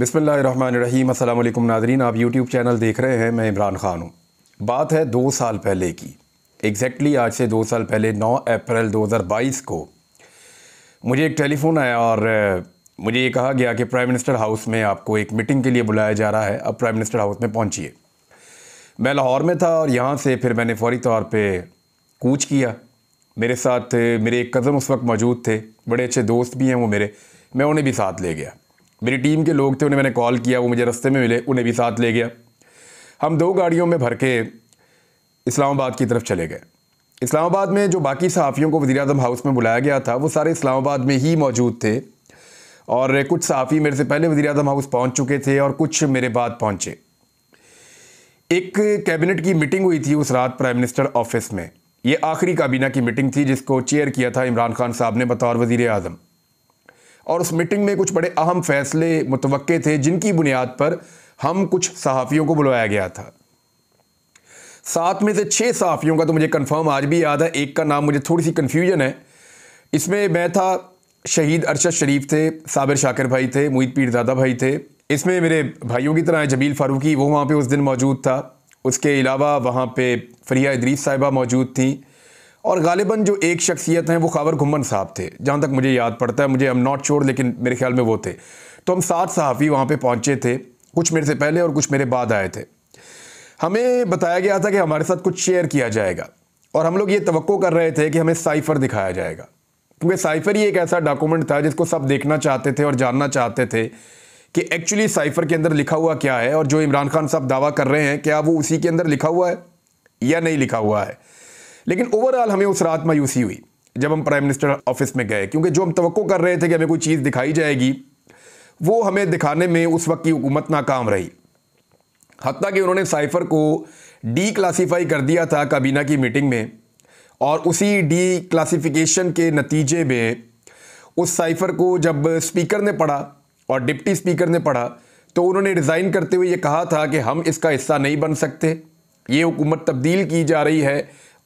बिसमीम अल्लाम नाजरीन आप यूट्यूब चैनल देख रहे हैं मैं इमरान ख़ान हूँ बात है दो साल पहले की एग्जैक्टली exactly आज से दो साल पहले 9 अप्रैल 2022 को मुझे एक टेलीफ़ोन आया और मुझे ये कहा गया कि प्राइम मिनिस्टर हाउस में आपको एक मीटिंग के लिए बुलाया जा रहा है अब प्राइम मिनिस्टर हाउस में पहुँचिए मैं लाहौर में था और यहाँ से फिर मैंने फौरी तौर पर कूच किया मेरे साथ मेरे एक कज़न उस वक्त मौजूद थे बड़े अच्छे दोस्त भी हैं वो मेरे मैं उन्हें भी साथ ले गया मेरी टीम के लोग थे उन्हें मैंने कॉल किया वो मुझे रस्ते में मिले उन्हें भी साथ ले गया हम दो गाड़ियों में भर के इस्लामाबाद की तरफ चले गए इस्लामाबाद में जो बाकी सहाफ़ियों को वज़ी अजम हाउस में बुलाया गया था वो सारे इस्लामाबाद में ही मौजूद थे और कुछ सहाफ़ी मेरे से पहले वज़ी अजम हाउस पहुँच चुके थे और कुछ मेरे बाद पहुँचे एक कैबिनेट की मीटिंग हुई थी उस रात प्राइम मिनिस्टर ऑफिस में ये आखिरी काबीना की मीटिंग थी जिसको चेयर किया था इमरान खान साहब ने बतौर वज़ी अजम और उस मीटिंग में कुछ बड़े अहम फैसले मुतव थे जिनकी बुनियाद पर हम कुछ सहाफ़ियों को बुलाया गया था सात में से छः सहाफ़ियों का तो मुझे कन्फर्म आज भी याद है एक का नाम मुझे थोड़ी सी कन्फ्यूजन है इसमें मैं था शहीद अरशद शरीफ थे साबिर शाकिर भाई थे पीर पीरजादा भाई थे इसमें मेरे भाइयों की तरह जबील फ़ारूकी वो वहाँ पे उस दिन मौजूद था उसके अलावा वहाँ पे फरिया इदरीस साहिबा मौजूद थी और गालिबा जो एक शख्सियत हैं वो खावर घुमन साहब थे जहाँ तक मुझे याद पड़ता है मुझे एम नॉट श्योर लेकिन मेरे ख्याल में वो थे तो हम सात सहाफ़ी वहाँ पर पहुँचे थे कुछ मेरे से पहले और कुछ मेरे बाद आए थे हमें बताया गया था कि हमारे साथ कुछ शेयर किया जाएगा और हम लोग ये तो कर रहे थे कि हमें साइफ़र दिखाया जाएगा क्योंकि साइफ़र ही एक ऐसा डॉक्यूमेंट था जिसको सब देखना चाहते थे और जानना चाहते थे कि एक्चुअली साइफ़र के अंदर लिखा हुआ क्या है और जो इमरान खान साहब दावा कर रहे हैं क्या वो उसी के अंदर लिखा हुआ है या नहीं लिखा हुआ है लेकिन ओवरऑल हमें उस रात मायूसी हुई जब हम प्राइम मिनिस्टर ऑफिस में गए क्योंकि जो हम तो कर रहे थे कि हमें कोई चीज़ दिखाई जाएगी वो हमें दिखाने में उस वक्त की हुकूमत नाकाम रही हती कि उन्होंने साइफर को डी क्लासीफाई कर दिया था काबीना की मीटिंग में और उसी डी क्लासीफिकेशन के नतीजे में उस साइफर को जब स्पीकर ने पढ़ा और डिप्टी स्पीकर ने पढ़ा तो उन्होंने रिज़ाइन करते हुए ये कहा था कि हम इसका हिस्सा नहीं बन सकते ये हुकूमत तब्दील की जा रही है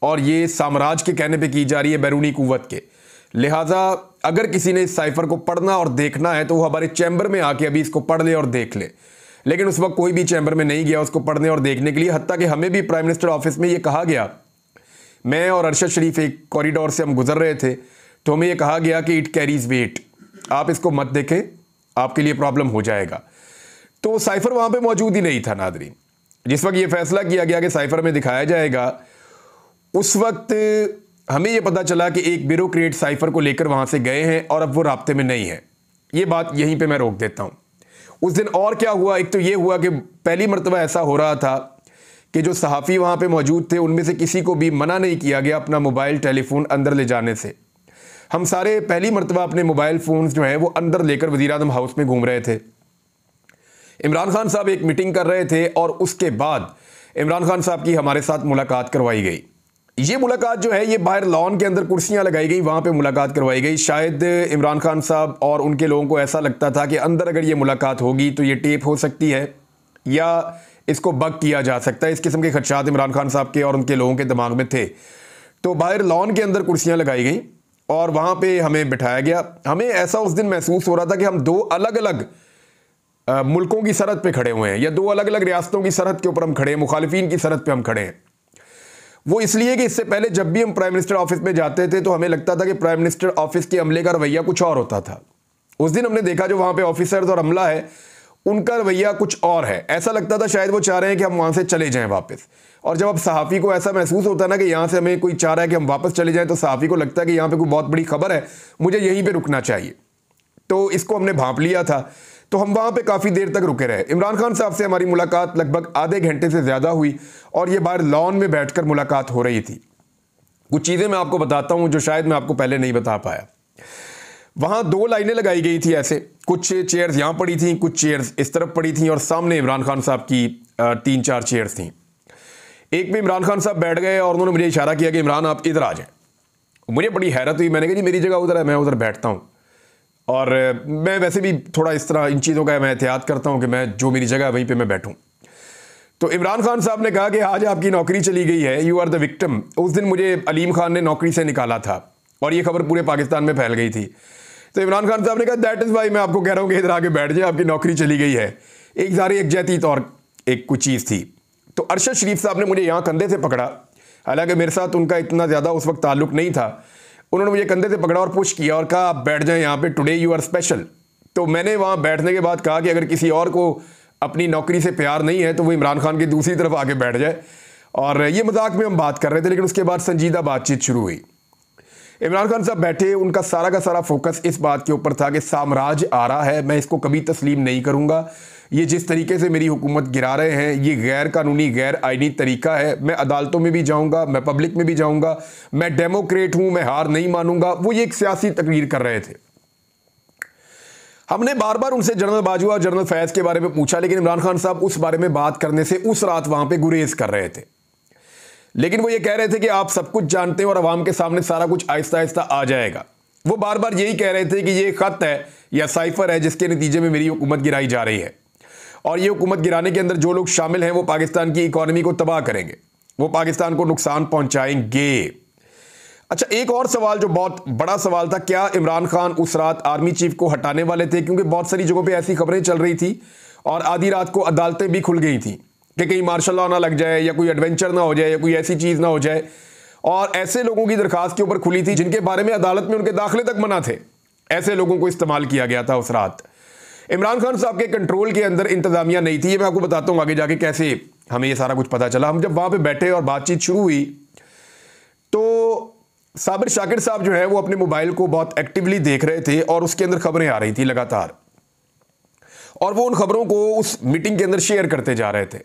और ये साम्राज्य के कहने पे की जा रही है बैरूनी कुवत के लिहाजा अगर किसी ने इस साइफर को पढ़ना और देखना है तो वो हमारे चैम्बर में आके अभी इसको पढ़ ले और देख ले लेकिन उस वक्त कोई भी चैम्बर में नहीं गया उसको पढ़ने और देखने के लिए हती कि हमें भी प्राइम मिनिस्टर ऑफिस में ये कहा गया मैं और अरशद शरीफ एक कॉरिडोर से हम गुजर रहे थे तो हमें यह कहा गया कि इट कैरीज वेट आप इसको मत देखें आपके लिए प्रॉब्लम हो जाएगा तो साइफर वहां पे मौजूद ही नहीं था नादरी जिस वक्त ये फैसला किया गया कि साइफर में दिखाया जाएगा उस वक्त हमें यह पता चला कि एक ब्यूरोक्रेट साइफर को लेकर वहाँ से गए हैं और अब वो रबते में नहीं है ये बात यहीं पर मैं रोक देता हूँ उस दिन और क्या हुआ एक तो ये हुआ कि पहली मरतबा ऐसा हो रहा था कि जो सहाफ़ी वहाँ पे मौजूद थे उनमें से किसी को भी मना नहीं किया गया अपना मोबाइल टेलीफोन अंदर ले जाने से हम सारे पहली मरतबा अपने मोबाइल फ़ोन जो हैं वो अंदर लेकर वजी अजम हाउस में घूम रहे थे इमरान खान साहब एक मीटिंग कर रहे थे और उसके बाद इमरान खान साहब की हमारे साथ मुलाकात करवाई गई ये मुलाकात जो है ये बाहर लॉन के अंदर कुर्सियां लगाई गई वहाँ पे मुलाकात करवाई गई शायद इमरान खान साहब और उनके लोगों को ऐसा लगता था कि अंदर अगर ये मुलाकात होगी तो ये टेप हो सकती है या इसको बग किया जा सकता है इस किस्म के खदशात इमरान खान साहब के और उनके लोगों के दिमाग में थे तो बाहर लॉन के अंदर कुर्सियाँ लगाई गई और वहाँ पर हमें बिठाया गया हमें ऐसा उस दिन महसूस हो रहा था कि हम दो अलग अलग मुल्कों की सरहद पर खड़े हुए हैं या दो अलग अलग रियासतों की सरहद के ऊपर हम खड़े हैं मुखालफी की सरहद पर हम खड़े हैं वो इसलिए कि इससे पहले जब भी हम प्राइम मिनिस्टर ऑफिस में जाते थे तो हमें लगता था कि प्राइम मिनिस्टर ऑफिस के अमले का रवैया कुछ और होता था उस दिन हमने देखा जो वहां पे ऑफिसर्स और अमला है उनका रवैया कुछ और है ऐसा लगता था शायद वो चाह रहे हैं कि हम वहां से चले जाएं वापस और जब अब सहाफ़ी को ऐसा महसूस होता ना कि यहाँ से हमें कोई चाह रहा है कि हम वापस चले जाएं तो सहाफ़ी को लगता है कि यहां पे कोई बहुत बड़ी खबर है मुझे यहीं पे रुकना चाहिए तो इसको हमने भाप लिया था तो हम वहाँ पे काफ़ी देर तक रुके रहे इमरान खान साहब से हमारी मुलाकात लगभग आधे घंटे से ज़्यादा हुई और ये बाहर लॉन में बैठकर मुलाकात हो रही थी कुछ चीज़ें मैं आपको बताता हूँ जो शायद मैं आपको पहले नहीं बता पाया वहाँ दो लाइनें लगाई गई थी ऐसे कुछ चेयर्स यहाँ पड़ी थी कुछ चेयर्स इस तरफ पड़ी थी और सामने इमरान खान साहब की तीन चार चेयर्स थी एक में इमरान खान साहब बैठ गए और उन्होंने मुझे इशारा किया कि इमरान आप इधर आ जाए मुझे बड़ी हैरत हुई मैंने कहा जी मेरी जगह उधर है मैं उधर बैठता हूँ और मैं वैसे भी थोड़ा इस तरह इन चीज़ों का मैं एहतियात करता हूँ कि मैं जो मेरी जगह है वहीं पर मैं बैठूँ तो इमरान खान साहब ने कहा कि आज आपकी नौकरी चली गई है यू आर द विक्टम उस दिन मुझे अलीम खान ने नौकरी से निकाला था और ये खबर पूरे पाकिस्तान में फैल गई थी तो इमरान खान साहब ने कहा दैट इज़ वाई मैं आपको कह रहा हूँ कि इधर आके बैठ जाए आपकी नौकरी चली गई है एक जारी एक जैती तौर एक कुछ चीज़ थी तो अरशद शरीफ साहब ने मुझे यहाँ कंधे से पकड़ा हालांकि मेरे साथ उनका इतना ज़्यादा उस वक्त ताल्लुक नहीं था उन्होंने मुझे कंधे से पकड़ा और पुश किया और कहा आप बैठ जाएं यहाँ पे टुडे यू आर स्पेशल तो मैंने वहाँ बैठने के बाद कहा कि अगर किसी और को अपनी नौकरी से प्यार नहीं है तो वो इमरान खान की दूसरी तरफ आके बैठ जाए और ये मजाक में हम बात कर रहे थे लेकिन उसके बाद संजीदा बातचीत शुरू हुई इमरान खान साहब बैठे उनका सारा का सारा फोकस इस बात के ऊपर था कि साम्राज्य आ रहा है मैं इसको कभी तस्लीम नहीं करूँगा ये जिस तरीके से मेरी हुकूमत गिरा रहे हैं ये गैर कानूनी गैर आइनी तरीका है मैं अदालतों में भी जाऊंगा मैं पब्लिक में भी जाऊंगा मैं डेमोक्रेट हूं मैं हार नहीं मानूंगा वो ये एक सियासी तकरीर कर रहे थे हमने बार बार उनसे जनरल बाजवा जनरल फैज़ के बारे में पूछा लेकिन इमरान खान साहब उस बारे में बात करने से उस रात वहां पर गुरेज कर रहे थे लेकिन वो ये कह रहे थे कि आप सब कुछ जानते हैं और आवाम के सामने सारा कुछ आहिस्ता आहिस्ता आ जाएगा वो बार बार यही कह रहे थे कि ये खत है या साइफर है जिसके नतीजे में मेरी हुकूमत गिराई जा रही है और ये हुकूमत गिराने के अंदर जो लोग शामिल हैं वो पाकिस्तान की इकॉनमी को तबाह करेंगे वो पाकिस्तान को नुकसान पहुंचाएंगे अच्छा एक और सवाल जो बहुत बड़ा सवाल था क्या इमरान खान उस रात आर्मी चीफ को हटाने वाले थे क्योंकि बहुत सारी जगहों पर ऐसी खबरें चल रही थी और आधी रात को अदालतें भी खुल गई थी कि कहीं मार्शल ला ना लग जाए या कोई एडवेंचर ना हो जाए या कोई ऐसी चीज़ ना हो जाए और ऐसे लोगों की दरख्वास्त के ऊपर खुली थी जिनके बारे में अदालत में उनके दाखिले तक मना थे ऐसे लोगों को इस्तेमाल किया गया था उस रात इमरान खान साहब के कंट्रोल के अंदर इंतजामिया नहीं थी ये मैं आपको बताता हूँ आगे जाके कैसे हमें ये सारा कुछ पता चला हम जब वहाँ पर बैठे और बातचीत शुरू हुई तो साबिर शाकिर साहब जो है वो अपने मोबाइल को बहुत एक्टिवली देख रहे थे और उसके अंदर खबरें आ रही थी लगातार और वो उन खबरों को उस मीटिंग के अंदर शेयर करते जा रहे थे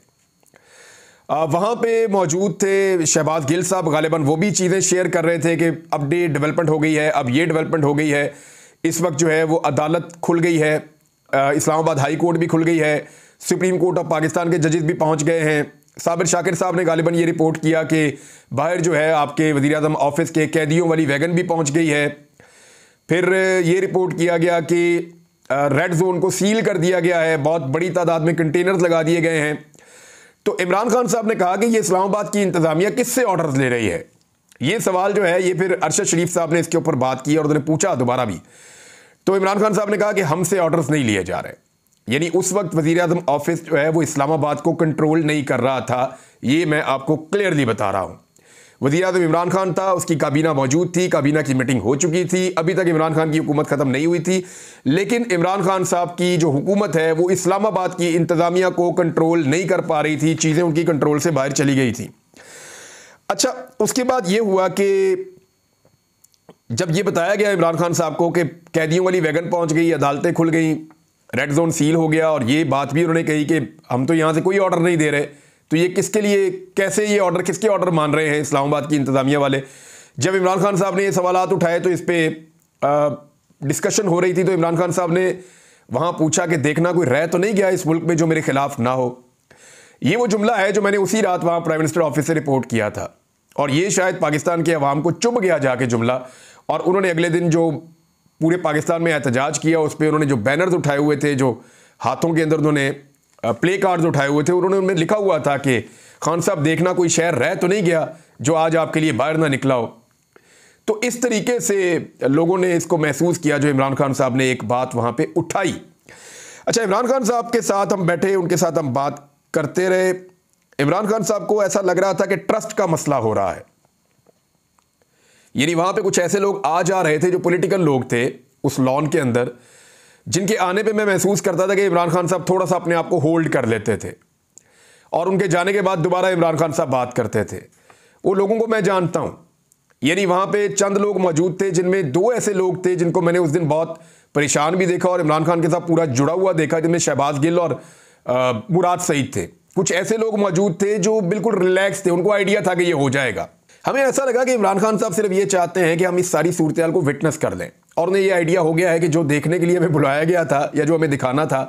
वहाँ पे मौजूद थे शहबाज गिल साहब गालिबा वो भी चीज़ें शेयर कर रहे थे कि अपडेट डेवलपमेंट हो गई है अब ये डेवलपमेंट हो गई है इस वक्त जो है वो अदालत खुल गई है इस्लामाबाद हाई कोर्ट भी खुल गई है सुप्रीम कोर्ट ऑफ पाकिस्तान के जजेस भी पहुंच गए हैं साबिर शाकिर साहब ने गालिबा ये रिपोर्ट किया कि बाहर जो है आपके वजी अजम ऑफिस के कैदियों वाली वैगन भी पहुंच गई है फिर ये रिपोर्ट किया गया कि रेड जोन को सील कर दिया गया है बहुत बड़ी तादाद में कंटेनर्स लगा दिए गए हैं तो इमरान खान साहब ने कहा कि ये इस्लामाबाद की इंतज़ामिया किससे ऑर्डर्स ले रही है ये सवाल जो है ये फिर अरशद शरीफ साहब ने इसके ऊपर बात की और उन्होंने पूछा दोबारा भी तो इमरान खान साहब ने कहा कि हमसे ऑर्डर्स नहीं लिए जा रहे यानी उस वक्त वजी अजम ऑफिस जो है वो इस्लामाबाद को कंट्रोल नहीं कर रहा था ये मैं आपको क्लियरली बता रहा हूँ वजी अजम इमरान खान था उसकी काबीना मौजूद थी काबीना की मीटिंग हो चुकी थी अभी तक इमरान खान की हुकूमत ख़त्म नहीं हुई थी लेकिन इमरान खान साहब की जो हुकूमत है वो इस्लामाबाद की इंतज़ामिया को कंट्रोल नहीं कर पा रही थी चीज़ें उनकी कंट्रोल से बाहर चली गई थी अच्छा उसके बाद ये हुआ कि जब ये बताया गया इमरान खान साहब को कि कैदियों वाली वैगन पहुंच गई अदालतें खुल गई रेड जोन सील हो गया और ये बात भी उन्होंने कही कि हम तो यहाँ से कोई ऑर्डर नहीं दे रहे तो ये किसके लिए कैसे ये ऑर्डर किसके ऑर्डर मान रहे हैं इस्लामाबाद की इंतज़ामिया वाले जब इमरान खान साहब ने ये सवाल उठाए तो इस पर डिस्कशन हो रही थी तो इमरान खान साहब ने वहाँ पूछा कि देखना कोई रह तो नहीं गया इस मुल्क में जो मेरे खिलाफ ना हो ये वो जुमला है जो मैंने उसी रात वहाँ प्राइम मिनिस्टर ऑफिस से रिपोर्ट किया था और ये शायद पाकिस्तान के अवाम को चुभ गया जाके जुमला और उन्होंने अगले दिन जो पूरे पाकिस्तान में एहतजाज किया उस पर उन्होंने जो बैनर्स उठाए हुए थे जो हाथों के अंदर उन्होंने प्ले कार्ड्स उठाए हुए थे उन्होंने उनमें लिखा हुआ था कि खान साहब देखना कोई शहर रह तो नहीं गया जो आज आपके लिए बाहर ना निकला हो तो इस तरीके से लोगों ने इसको महसूस किया जो इमरान खान साहब ने एक बात वहाँ पर उठाई अच्छा इमरान खान साहब के साथ हम बैठे उनके साथ हम बात करते रहे इमरान खान साहब को ऐसा लग रहा था कि ट्रस्ट का मसला हो रहा है यानी वहाँ पे कुछ ऐसे लोग आ जा रहे थे जो पॉलिटिकल लोग थे उस लॉन के अंदर जिनके आने पे मैं महसूस करता था कि इमरान खान साहब थोड़ा सा अपने आप को होल्ड कर लेते थे और उनके जाने के बाद दोबारा इमरान खान साहब बात करते थे वो लोगों को मैं जानता हूँ यानी वहाँ पे चंद लोग मौजूद थे जिनमें दो ऐसे लोग थे जिनको मैंने उस दिन बहुत परेशान भी देखा और इमरान खान के साथ पूरा जुड़ा हुआ देखा जिनमें शहबाज गिल और मुराद सईद थे कुछ ऐसे लोग मौजूद थे जो बिल्कुल रिलैक्स थे उनको आइडिया था कि ये हो जाएगा हमें ऐसा लगा कि इमरान खान साहब सिर्फ ये चाहते हैं कि हम इस सारी सूरत को विटनेस कर लें और उन्हें यह आइडिया हो गया है कि जो देखने के लिए हमें बुलाया गया था या जो हमें दिखाना था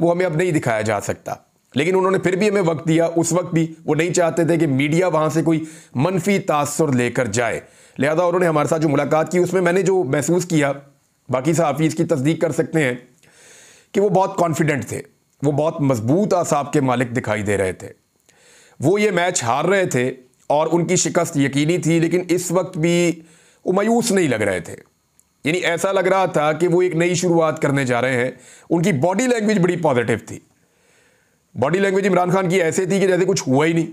वो हमें अब नहीं दिखाया जा सकता लेकिन उन्होंने फिर भी हमें वक्त दिया उस वक्त भी वो नहीं चाहते थे कि मीडिया वहाँ से कोई मनफी तासर लेकर जाए लिहाजा उन्होंने हमारे साथ जो मुलाकात की उसमें मैंने जो महसूस किया बाकी साहब इसकी तस्दीक कर सकते हैं कि वो बहुत कॉन्फिडेंट थे वो बहुत मजबूत आसाब के मालिक दिखाई दे रहे थे वो ये मैच हार रहे थे और उनकी शिकस्त यकीनी थी लेकिन इस वक्त भी वो मायूस नहीं लग रहे थे यानी ऐसा लग रहा था कि वो एक नई शुरुआत करने जा रहे हैं उनकी बॉडी लैंग्वेज बड़ी पॉजिटिव थी बॉडी लैंग्वेज इमरान खान की ऐसे थी कि जैसे कुछ हुआ ही नहीं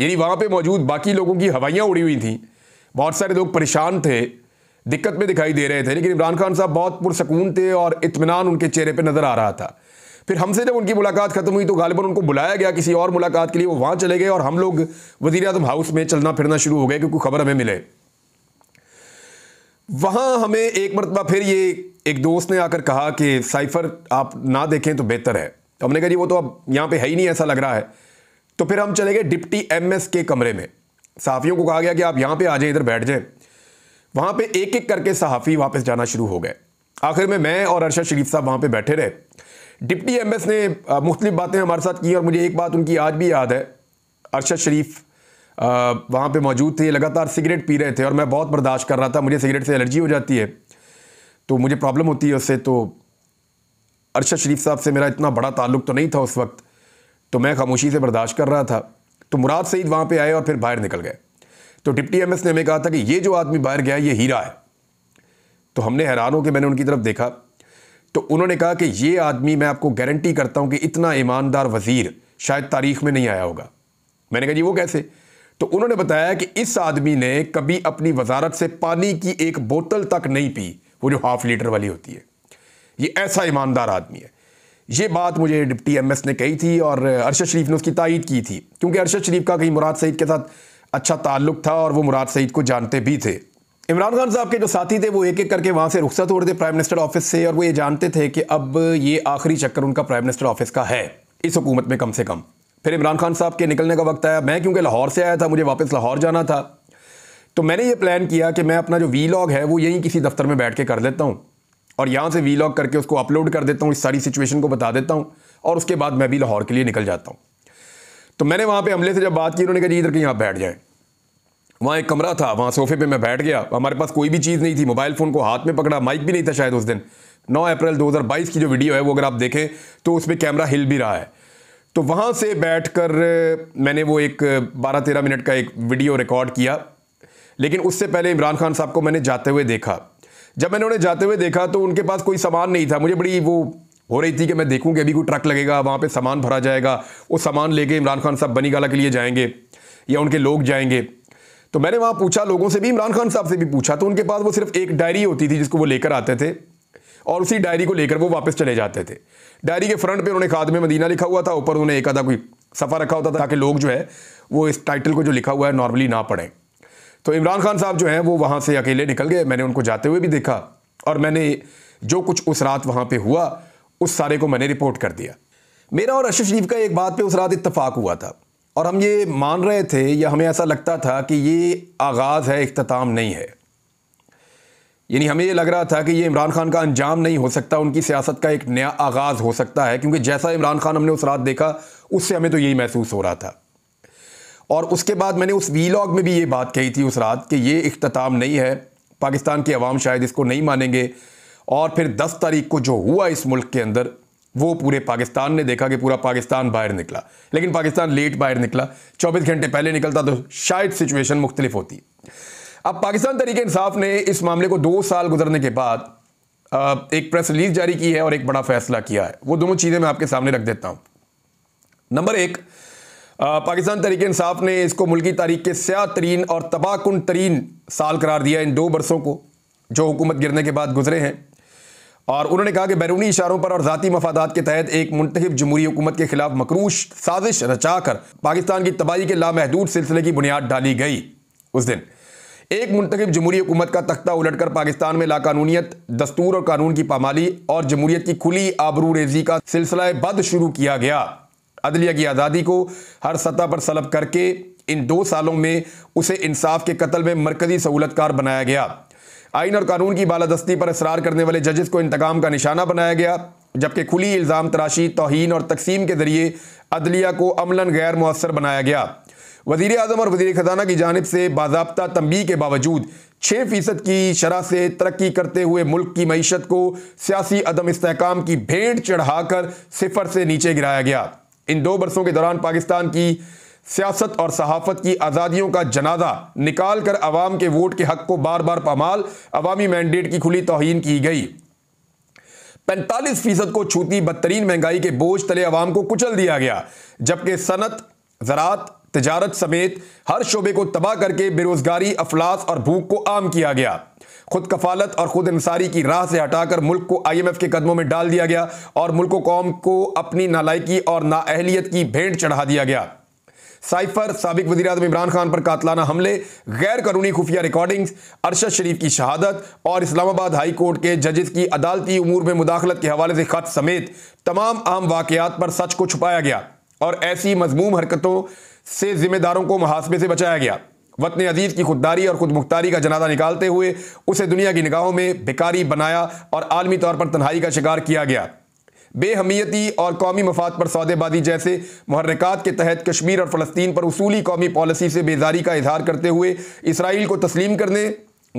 यानी वहाँ पर मौजूद बाकी लोगों की हवाइयाँ उड़ी हुई थीं बहुत सारे लोग परेशान थे दिक्कत में दिखाई दे रहे थे लेकिन इमरान खान साहब बहुत पुरसकून थे और इतमान उनके चेहरे पर नज़र आ रहा था फिर हमसे जब उनकी मुलाकात खत्म हुई तो गालिबा उनको बुलाया गया किसी और मुलाकात के लिए वो वहाँ चले गए और हम लोग वजीर हाउस में चलना फिरना शुरू हो गए क्योंकि खबर हमें मिले वहाँ हमें एक मरतबा फिर ये एक दोस्त ने आकर कहा कि साइफ़र आप ना देखें तो बेहतर है तो हमने कहा जी वो तो अब यहाँ पे है ही नहीं ऐसा लग रहा है तो फिर हम चले गए डिप्टी एमएस के कमरे में सहाफ़ियों को कहा गया कि आप यहाँ पे आ जाएं इधर बैठ जाएं वहाँ पे एक एक करके सहाफ़ी वापस जाना शुरू हो गए आखिर में मैं और अरशद शरीफ साहब वहाँ पे बैठे रहे डिप्टी एम ने मुख्तलिफ बातें हमारे साथ की और मुझे एक बात उनकी आज भी याद है अरशद शरीफ वहाँ पे मौजूद थे लगातार सिगरेट पी रहे थे और मैं बहुत बर्दाश्त कर रहा था मुझे सिगरेट से एलर्जी हो जाती है तो मुझे प्रॉब्लम होती है उससे तो अरशद शरीफ साहब से मेरा इतना बड़ा ताल्लुक तो नहीं था उस वक्त तो मैं खामोशी से बर्दाश्त कर रहा था तो मुराद सईद वहाँ पर आए और फिर बाहर निकल गए तो डिप्टी एम ने हमें कहा था कि ये जो आदमी बाहर गया ये हीरा है तो हमने हैरान हो के मैंने उनकी तरफ देखा तो उन्होंने कहा कि ये आदमी मैं आपको गारंटी करता हूं कि इतना ईमानदार वज़ीर शायद तारीख में नहीं आया होगा मैंने कहा जी वो कैसे तो उन्होंने बताया कि इस आदमी ने कभी अपनी वजारत से पानी की एक बोतल तक नहीं पी वो जो हाफ लीटर वाली होती है ये ऐसा ईमानदार आदमी है ये बात मुझे डिप्टी एमएस ने कही थी और अरशद शरीफ ने उसकी तायद की थी क्योंकि अरशद शरीफ का कहीं मुराद सईद के साथ अच्छा ताल्लुक था और वो मुराद सईद को जानते भी थे इमरान खान साहब के जो साथी थे वो एक एक करके वहाँ से रुख्सत हो रहे थे प्राइम मिनिस्टर ऑफिस से और वो ये जानते थे कि अब ये आखिरी चक्कर उनका प्राइम मिनिस्टर ऑफिस का है इस हुकूमत में कम से कम फिर इमरान खान साहब के निकलने का वक्त आया मैं क्योंकि लाहौर से आया था मुझे वापस लाहौर जाना था तो मैंने ये प्लान किया कि मैं अपना जो वी है वो यहीं किसी दफ्तर में बैठ के कर लेता हूँ और यहाँ से वी करके उसको अपलोड कर देता हूँ इस सारी सिचुएशन को बता देता हूँ और उसके बाद मैं भी लाहौर के लिए निकल जाता हूँ तो मैंने वहाँ पर हमले से जब बात की उन्होंने कहा जी इधर कहीं आप बैठ जाएँ वहाँ एक कमरा था वहाँ सोफे पे मैं बैठ गया हमारे पास कोई भी चीज़ नहीं थी मोबाइल फ़ोन को हाथ में पकड़ा माइक भी नहीं था शायद उस दिन 9 अप्रैल 2022 की जो वीडियो है वो अगर आप देखें तो उसमें कैमरा हिल भी रहा है तो वहाँ से बैठ कर मैंने वो एक बारह तेरह मिनट का एक वीडियो रिकॉर्ड किया लेकिन उससे पहले इमरान खान साहब को मैंने जाते हुए देखा जब मैंने उन्हें जाते हुए देखा तो उनके पास कोई सामान नहीं था मुझे बड़ी वो हो रही थी कि मैं देखूं कि अभी कोई ट्रक लगेगा वहाँ पर सामान भरा जाएगा वो सामान लेके इमरान खान साहब बनी गाला के लिए जाएंगे या उनके लोग जाएंगे तो मैंने वहाँ पूछा लोगों से भी इमरान खान साहब से भी पूछा तो उनके पास वो सिर्फ एक डायरी होती थी जिसको वो लेकर आते थे और उसी डायरी को लेकर वो वापस चले जाते थे डायरी के फ्रंट पे उन्होंने खाद में मदीना लिखा हुआ था ऊपर उन्होंने एक आधा कोई सफ़ा रखा होता था ताकि लोग जो है वो इस टाइटल को जो लिखा हुआ है नॉर्मली ना पढ़ें तो इमरान खान साहब जो हैं वो वहाँ से अकेले निकल गए मैंने उनको जाते हुए भी देखा और मैंने जो कुछ उस रात वहाँ पर हुआ उस सारे को मैंने रिपोर्ट कर दिया मेरा और अशफ शरीफ का एक बात पर उस रात इतफाक़ हुआ था और हम ये मान रहे थे या हमें ऐसा लगता था कि ये आगाज़ है अख्ताम नहीं है यानी हमें ये लग रहा था कि ये इमरान खान का अंजाम नहीं हो सकता उनकी सियासत का एक नया आगाज़ हो सकता है क्योंकि जैसा इमरान खान हमने उस रात देखा उससे हमें तो यही महसूस हो रहा था और उसके बाद मैंने उस वीलॉग में भी ये बात कही थी उस रात कि ये अख्ताम नहीं है पाकिस्तान की आवाम शायद इसको नहीं मानेंगे और फिर दस तारीख को जो हुआ इस मुल्क के अंदर वो पूरे पाकिस्तान ने देखा कि पूरा पाकिस्तान बाहर निकला लेकिन पाकिस्तान लेट बाहर निकला 24 घंटे पहले निकलता तो शायद सिचुएशन मुख्तलिफ होती अब पाकिस्तान तरीके इंसाफ ने इस मामले को दो साल गुजरने के बाद एक प्रेस रिलीज जारी की है और एक बड़ा फैसला किया है वो दोनों चीज़ें मैं आपके सामने रख देता हूँ नंबर एक पाकिस्तान तरीके इंसाफ ने इसको मुल्की तारीख के स्या तरीन और तबाहकुन तरीन साल करार दिया इन दो बरसों को जो हुकूमत गिरने के बाद गुजरे हैं और उन्होंने कहा कि बैरूनी इशारों पर और ज़ाती मफादात के तहत एक मुंतब जमहूरी हुकूमत के खिलाफ मकरूश साजिश रचाकर पाकिस्तान की तबाही के लामहदूद सिलसिले की बुनियाद डाली गई उस दिन एक मुंतब जमहूरी हुकूमत का तख्ता उलटकर पाकिस्तान में लाकानूनीत दस्तूर और कानून की पामाली और जमूरीत की खुली आबरू रेजी का सिलसिला बद शुरू किया गया अदलिया की आज़ादी को हर सतह पर सलब करके इन दो सालों में उसे इंसाफ के कत्ल में मरकजी सहूलतकार बनाया गया आइन और कानून की बालादस्ती पर इसरार करने वाले जजेस को इंतकाम का निशाना बनाया गया जबकि खुली इल्ज़ाम तराशी तोहन और तकसीम के ज़रिए अदलिया को अमला गैर मौसर बनाया गया वजीर अजम और वजीर खजाना की जानब से बाबा तंबी के बावजूद छः फ़ीसद की शरह से तरक्की करते हुए मुल्क की मीशत को सियासी अदम इसकाम की भेंट चढ़ाकर सिफर से नीचे गिराया गया इन दो बरसों के दौरान पाकिस्तान की सियासत और सहाफत की आज़ादियों का जनाजा निकाल कर अवाम के वोट के हक को बार बार पमाल अवामी मैंडेट की खुली तोहन की गई पैंतालीस फीसद को छूती बदतरीन महंगाई के बोझ तले अवाम को कुचल दिया गया जबकि सनत ज़रात तजारत समेत हर शोबे को तबाह करके बेरोज़गारी अफलास और भूख को आम किया गया खुद कफालत और खुद इंसारी की राह से हटाकर मुल्क को आईएमएफ के कदमों में डाल दिया गया और मुल्क कौम को अपनी नालायकी और नााहलीत की भेंट चढ़ा दिया गया साइफर सबक वजी अजम इमरान खान पर कातलाना हमले गैर कानूनी खुफिया रिकॉर्डिंग्स अरशद शरीफ की शहादत और इस्लामाबाद हाई कोर्ट के जजेस की अदालती अमूर में मुदाखलत के हवाले से खत समेत तमाम आम वाकियात पर सच को छुपाया गया और ऐसी मजमूम हरकतों से जिम्मेदारों को मुहासमे से बचाया गया वतन अजीज की खुददारी और खुद मुख्तारी का जनाजा निकालते हुए उसे दुनिया की निगाहों में बेकारी बनाया और आलमी तौर पर तन्हाई का शिकार किया गया बेहमियती और कौमी मफाद पर सौदेबाजी जैसे महरक़ात के तहत कश्मीर और फ़लस्तीन पर उसूली कौमी पॉलिसी से बेजारी का इजहार करते हुए इसराइल को तस्लीम करने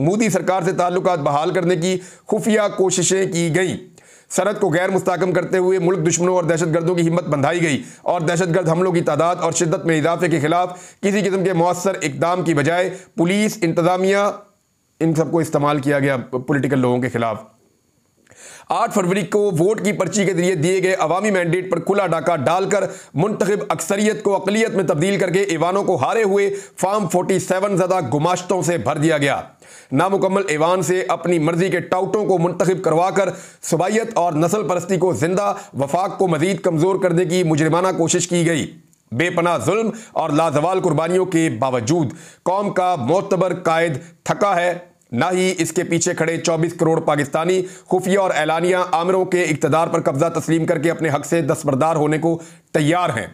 मोदी सरकार से ताल्लुक बहाल करने की खुफिया कोशिशें की गई सरहद को गैर मुस्तकम करते हुए मुल्क दुश्मनों और दहशतगर्दों की हिम्मत बंधाई गई और दहशतगर्द हमलों की तादाद और शिद्दत में इजाफे के खिलाफ किसी किस्म के मौसर इकदाम की बजाय पुलिस इंतज़ामिया इन सबको इस्तेमाल किया गया पोलिटिकल लोगों के खिलाफ आठ फरवरी को वोट की पर्ची के जरिए दिए गए अवामी मैंडेट पर खुला डाका डालकर मुंतब अक्सरियत को अकलीत में तब्दील करके ईवानों को हारे हुए फार्म फोर्टी सेवन ज़्यादा गुमाश्तों से भर दिया गया नामुकम्मल ईवान से अपनी मर्जी के टाउटों को मुंतब करवाकर सबाइत और नस्ल परस्ती को जिंदा वफाक को मजीद कमज़ोर करने की मुजरमाना कोशिश की गई बेपना जुल्म और लाजवाल कुर्बानियों के बावजूद कौम का मोतबर कायद थका है ना ही इसके पीछे खड़े 24 करोड़ पाकिस्तानी खुफिया और एलानिया आमिरों के इकतदार पर कब्जा तस्लीम करके अपने हक से दस्तबरदार होने को तैयार हैं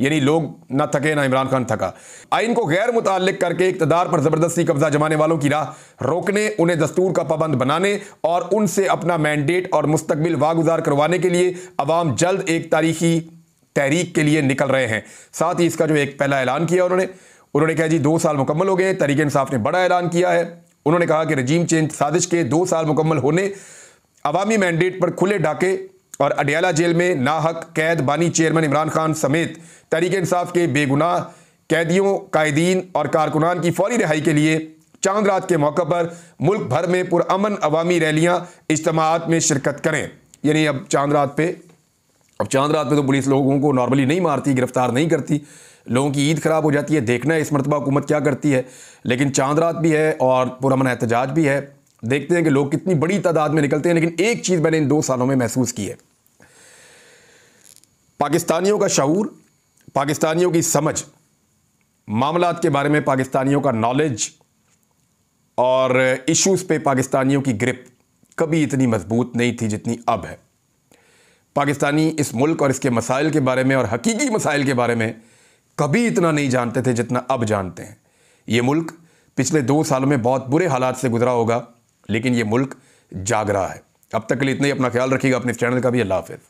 यानी लोग ना थके ना इमरान खान थका आइन को गैर मुतल करके इकतदार पर ज़बरदस्ती कब्जा जमाने वालों की राह रोकने उन्हें दस्तूर का पाबंद बनाने और उनसे अपना मैंडेट और मुस्तबिल वागुजार करवाने के लिए अवाम जल्द एक तारीखी तहरीक के लिए निकल रहे हैं साथ ही इसका जो एक पहला ऐलान किया उन्होंने उन्होंने कहा जी दो साल मुकम्मल हो गए तरीके इंसाफ ने बड़ा ऐलान किया है उन्होंने कहा कि रजीम चेंज साजिश के दो साल मुकम्मल होने अवामी मैंडेट पर खुले डाके और अडियाला जेल में नाहक कैद बानी चेयरमैन इमरान खान समेत तहरीक इंसाफ के बेगुनाह कैदियों कायदीन और कारकुनान की फौरी रिहाई के लिए चांद रात के मौके पर मुल्क भर में पुरमन अवामी रैलियाँ इज्तम में शिरकत करें यानी अब चांद रात पे अब चांद रात पे तो पुलिस लोगों को नॉर्मली नहीं मारती गिरफ्तार नहीं करती लोगों की ईद ख़राब हो जाती है देखना है इस मरतबा हुकूमत क्या करती है लेकिन चांद रात भी है और पुरमन एहतजाज भी है देखते हैं कि लोग कितनी बड़ी तादाद में निकलते हैं लेकिन एक चीज़ मैंने इन दो सालों में महसूस की है पाकिस्तानियों का शूर पाकिस्तानियों की समझ मामला के बारे में पाकिस्तानियों का नॉलेज और इश्यूज़ पे पाकिस्तानियों की ग्रिप कभी इतनी मजबूत नहीं थी जितनी अब है पाकिस्तानी इस मुल्क और इसके मसाइल के बारे में और हकीकी मसाइल के बारे में कभी इतना नहीं जानते थे जितना अब जानते हैं ये मुल्क पिछले दो सालों में बहुत बुरे हालात से गुजरा होगा लेकिन ये मुल्क जाग रहा है अब तक के लिए इतना ही अपना ख्याल रखिएगा अपने चैनल का भी अल्लाह हाफिज़